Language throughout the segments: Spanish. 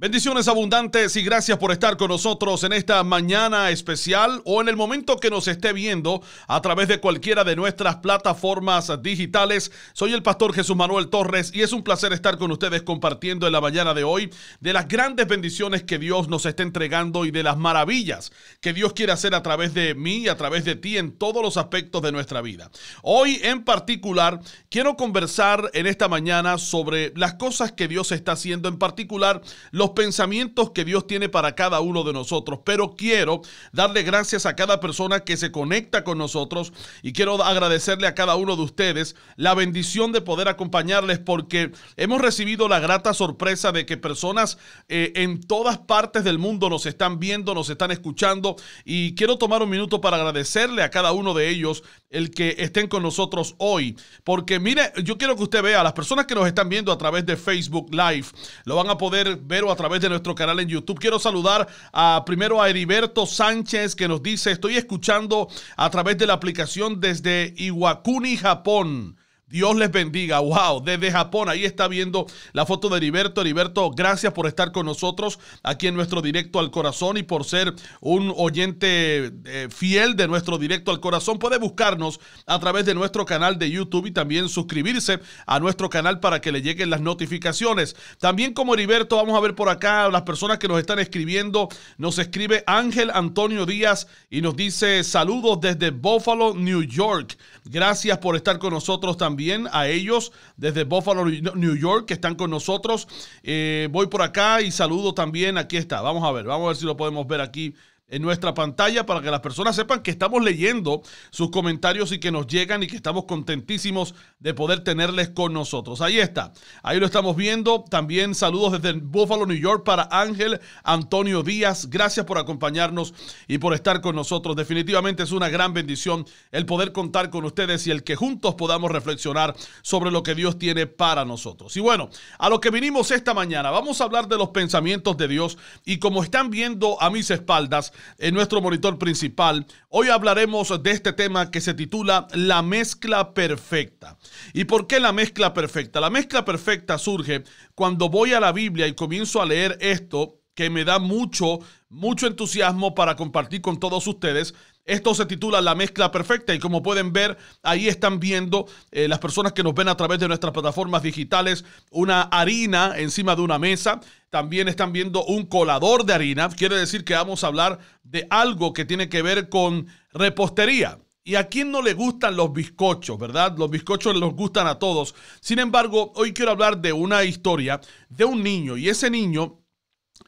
Bendiciones abundantes y gracias por estar con nosotros en esta mañana especial o en el momento que nos esté viendo a través de cualquiera de nuestras plataformas digitales. Soy el pastor Jesús Manuel Torres y es un placer estar con ustedes compartiendo en la mañana de hoy de las grandes bendiciones que Dios nos está entregando y de las maravillas que Dios quiere hacer a través de mí y a través de ti en todos los aspectos de nuestra vida. Hoy en particular quiero conversar en esta mañana sobre las cosas que Dios está haciendo, en particular los pensamientos que Dios tiene para cada uno de nosotros. Pero quiero darle gracias a cada persona que se conecta con nosotros y quiero agradecerle a cada uno de ustedes la bendición de poder acompañarles porque hemos recibido la grata sorpresa de que personas eh, en todas partes del mundo nos están viendo, nos están escuchando y quiero tomar un minuto para agradecerle a cada uno de ellos el que estén con nosotros hoy. Porque mire, yo quiero que usted vea, las personas que nos están viendo a través de Facebook Live, lo van a poder ver o a través de nuestro canal en YouTube. Quiero saludar a, primero a Heriberto Sánchez que nos dice, estoy escuchando a través de la aplicación desde Iwakuni, Japón. Dios les bendiga. Wow, desde Japón, ahí está viendo la foto de Heriberto. Heriberto, gracias por estar con nosotros aquí en nuestro directo al corazón y por ser un oyente eh, fiel de nuestro directo al corazón. Puede buscarnos a través de nuestro canal de YouTube y también suscribirse a nuestro canal para que le lleguen las notificaciones. También como Heriberto, vamos a ver por acá las personas que nos están escribiendo. Nos escribe Ángel Antonio Díaz y nos dice saludos desde Buffalo, New York. Gracias por estar con nosotros también. Bien, a ellos desde Buffalo, New York, que están con nosotros. Eh, voy por acá y saludo también. Aquí está. Vamos a ver, vamos a ver si lo podemos ver aquí en nuestra pantalla para que las personas sepan que estamos leyendo sus comentarios y que nos llegan y que estamos contentísimos de poder tenerles con nosotros. Ahí está, ahí lo estamos viendo. También saludos desde Buffalo, New York para Ángel Antonio Díaz. Gracias por acompañarnos y por estar con nosotros. Definitivamente es una gran bendición el poder contar con ustedes y el que juntos podamos reflexionar sobre lo que Dios tiene para nosotros. Y bueno, a lo que vinimos esta mañana, vamos a hablar de los pensamientos de Dios y como están viendo a mis espaldas, en nuestro monitor principal. Hoy hablaremos de este tema que se titula La mezcla perfecta. ¿Y por qué la mezcla perfecta? La mezcla perfecta surge cuando voy a la Biblia y comienzo a leer esto que me da mucho, mucho entusiasmo para compartir con todos ustedes esto se titula La mezcla perfecta y como pueden ver, ahí están viendo eh, las personas que nos ven a través de nuestras plataformas digitales una harina encima de una mesa. También están viendo un colador de harina. Quiere decir que vamos a hablar de algo que tiene que ver con repostería. ¿Y a quién no le gustan los bizcochos, verdad? Los bizcochos los gustan a todos. Sin embargo, hoy quiero hablar de una historia de un niño y ese niño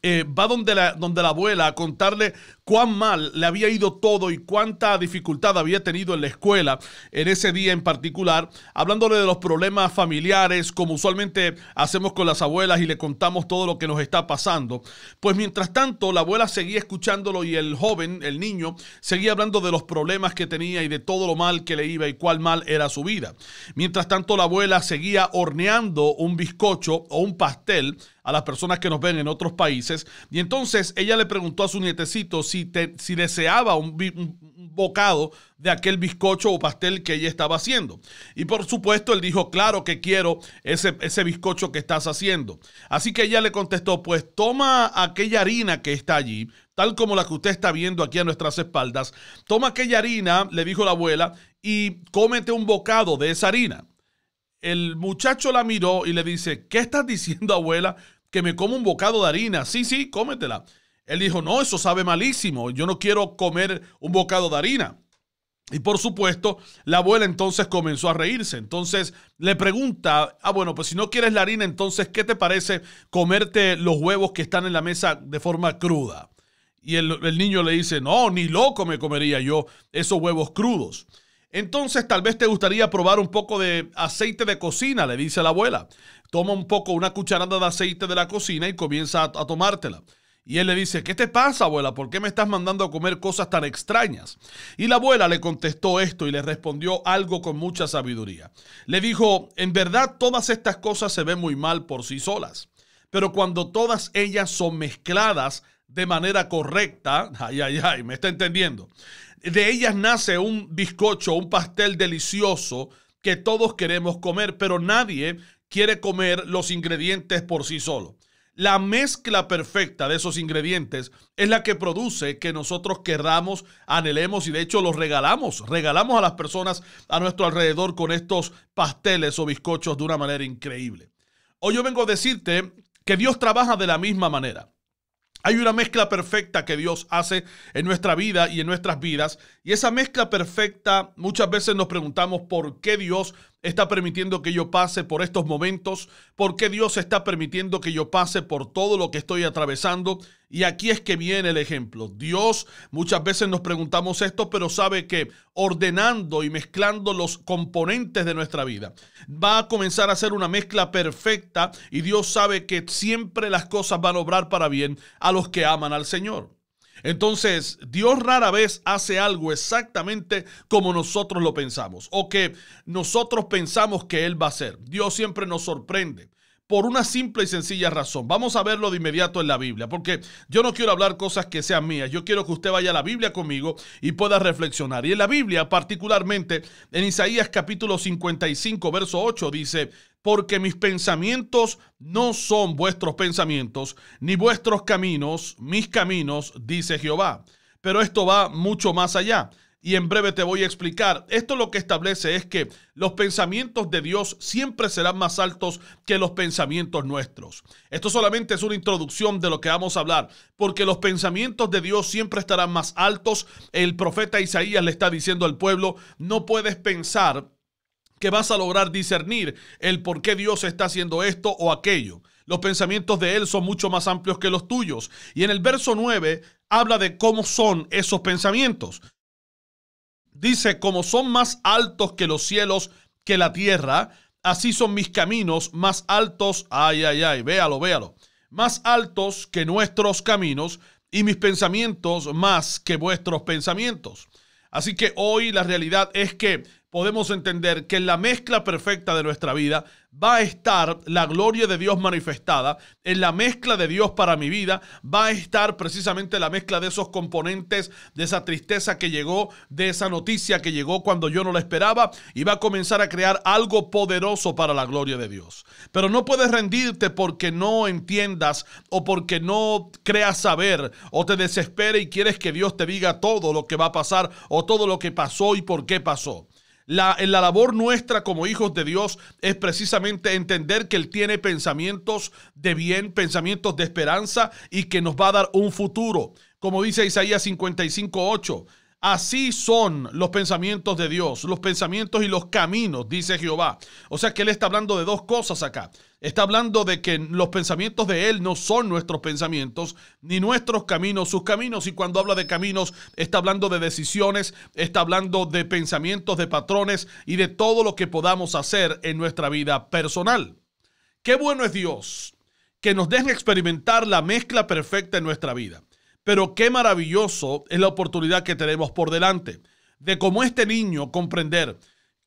eh, va donde la, donde la abuela a contarle cuán mal le había ido todo y cuánta dificultad había tenido en la escuela en ese día en particular, hablándole de los problemas familiares, como usualmente hacemos con las abuelas y le contamos todo lo que nos está pasando. Pues mientras tanto, la abuela seguía escuchándolo y el joven, el niño, seguía hablando de los problemas que tenía y de todo lo mal que le iba y cuál mal era su vida. Mientras tanto, la abuela seguía horneando un bizcocho o un pastel a las personas que nos ven en otros países. Y entonces ella le preguntó a su nietecito si, deseaba un, bocado de aquel bizcocho o pastel que ella estaba haciendo. Y por supuesto, él dijo, claro que quiero ese, ese bizcocho que estás haciendo. Así que ella le contestó, pues toma aquella harina que está allí, tal como la que usted está viendo aquí a nuestras espaldas. Toma aquella harina, le dijo la abuela, y cómete un bocado de esa harina. El muchacho la miró y le dice, ¿qué estás diciendo, abuela? Que me como un bocado de harina. Sí, sí, cómetela. Él dijo, no, eso sabe malísimo, yo no quiero comer un bocado de harina. Y por supuesto, la abuela entonces comenzó a reírse. Entonces le pregunta, ah, bueno, pues si no quieres la harina, entonces, ¿qué te parece comerte los huevos que están en la mesa de forma cruda? Y el, niño le dice, no, ni loco me comería yo esos huevos crudos. Entonces tal vez te gustaría probar un poco de aceite de cocina, le dice la abuela. Toma un poco, una cucharada de aceite de la cocina y comienza a tomártela. Y él le dice, ¿qué te pasa, abuela? ¿Por qué me estás mandando a comer cosas tan extrañas? Y la abuela le contestó esto y le respondió algo con mucha sabiduría. Le dijo, en verdad todas estas cosas se ven muy mal por sí solas, pero cuando todas ellas son mezcladas de manera correcta, ay, ay, ay, me está entendiendo, de ellas nace un bizcocho, un pastel delicioso que todos queremos comer, pero nadie quiere comer los ingredientes por sí solo. La mezcla perfecta de esos ingredientes es la que produce que nosotros querramos, anhelemos y de hecho los regalamos. Regalamos a las personas a nuestro alrededor con estos pasteles o bizcochos de una manera increíble. Hoy yo vengo a decirte que Dios trabaja de la misma manera. Hay una mezcla perfecta que Dios hace en nuestra vida y en nuestras vidas. Y esa mezcla perfecta, muchas veces nos preguntamos por qué Dios está permitiendo que yo pase por estos momentos? porque Dios está permitiendo que yo pase por todo lo que estoy atravesando? Y aquí es que viene el ejemplo. Dios muchas veces nos preguntamos esto, pero sabe que ordenando y mezclando los componentes de nuestra vida, va a comenzar a ser una mezcla perfecta y Dios sabe que siempre las cosas van a obrar para bien a los que aman al Señor. Entonces, Dios rara vez hace algo exactamente como nosotros lo pensamos o que nosotros pensamos que Él va a hacer. Dios siempre nos sorprende por una simple y sencilla razón. Vamos a verlo de inmediato en la Biblia, porque yo no quiero hablar cosas que sean mías. Yo quiero que usted vaya a la Biblia conmigo y pueda reflexionar. Y en la Biblia, particularmente en Isaías capítulo 55, verso 8, dice, porque mis pensamientos no son vuestros pensamientos, ni vuestros caminos, mis caminos, dice Jehová. Pero esto va mucho más allá. Y en breve te voy a explicar. Esto lo que establece es que los pensamientos de Dios siempre serán más altos que los pensamientos nuestros. Esto solamente es una introducción de lo que vamos a hablar, porque los pensamientos de Dios siempre estarán más altos. El profeta Isaías le está diciendo al pueblo, no puedes pensar que vas a lograr discernir el por qué Dios está haciendo esto o aquello. Los pensamientos de Él son mucho más amplios que los tuyos. Y en el verso 9 habla de cómo son esos pensamientos. Dice, como son más altos que los cielos, que la tierra, así son mis caminos más altos, ay, ay, ay, véalo, véalo, más altos que nuestros caminos y mis pensamientos más que vuestros pensamientos. Así que hoy la realidad es que podemos entender que en la mezcla perfecta de nuestra vida va a estar la gloria de Dios manifestada, en la mezcla de Dios para mi vida va a estar precisamente la mezcla de esos componentes, de esa tristeza que llegó, de esa noticia que llegó cuando yo no la esperaba y va a comenzar a crear algo poderoso para la gloria de Dios. Pero no puedes rendirte porque no entiendas o porque no creas saber o te desesperes y quieres que Dios te diga todo lo que va a pasar o todo lo que pasó y por qué pasó. La, la, labor nuestra como hijos de Dios es precisamente entender que Él tiene pensamientos de bien, pensamientos de esperanza y que nos va a dar un futuro. Como dice Isaías 55.8 8, Así son los pensamientos de Dios, los pensamientos y los caminos, dice Jehová. O sea que Él está hablando de dos cosas acá. Está hablando de que los pensamientos de Él no son nuestros pensamientos, ni nuestros caminos, sus caminos. Y cuando habla de caminos, está hablando de decisiones, está hablando de pensamientos, de patrones y de todo lo que podamos hacer en nuestra vida personal. Qué bueno es Dios que nos deje experimentar la mezcla perfecta en nuestra vida. Pero qué maravilloso es la oportunidad que tenemos por delante de como este niño comprender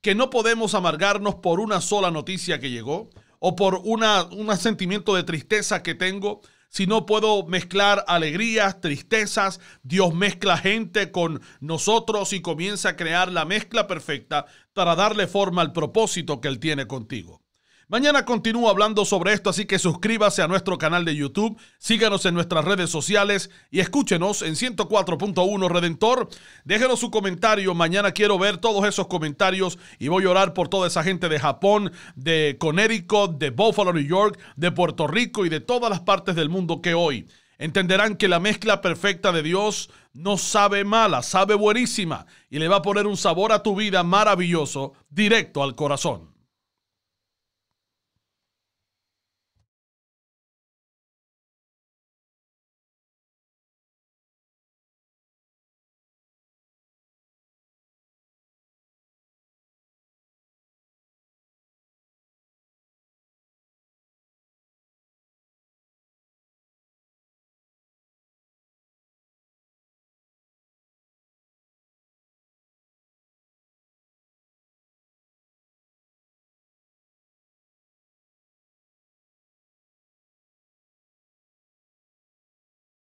que no podemos amargarnos por una sola noticia que llegó o por una, un sentimiento de tristeza que tengo, si no puedo mezclar alegrías, tristezas, Dios mezcla gente con nosotros y comienza a crear la mezcla perfecta para darle forma al propósito que Él tiene contigo. Mañana continúo hablando sobre esto, así que suscríbase a nuestro canal de YouTube, síganos en nuestras redes sociales y escúchenos en 104.1 Redentor. Déjenos su comentario, mañana quiero ver todos esos comentarios y voy a orar por toda esa gente de Japón, de Connecticut, de Buffalo, New York, de Puerto Rico y de todas las partes del mundo que hoy entenderán que la mezcla perfecta de Dios no sabe mala, sabe buenísima y le va a poner un sabor a tu vida maravilloso, directo al corazón.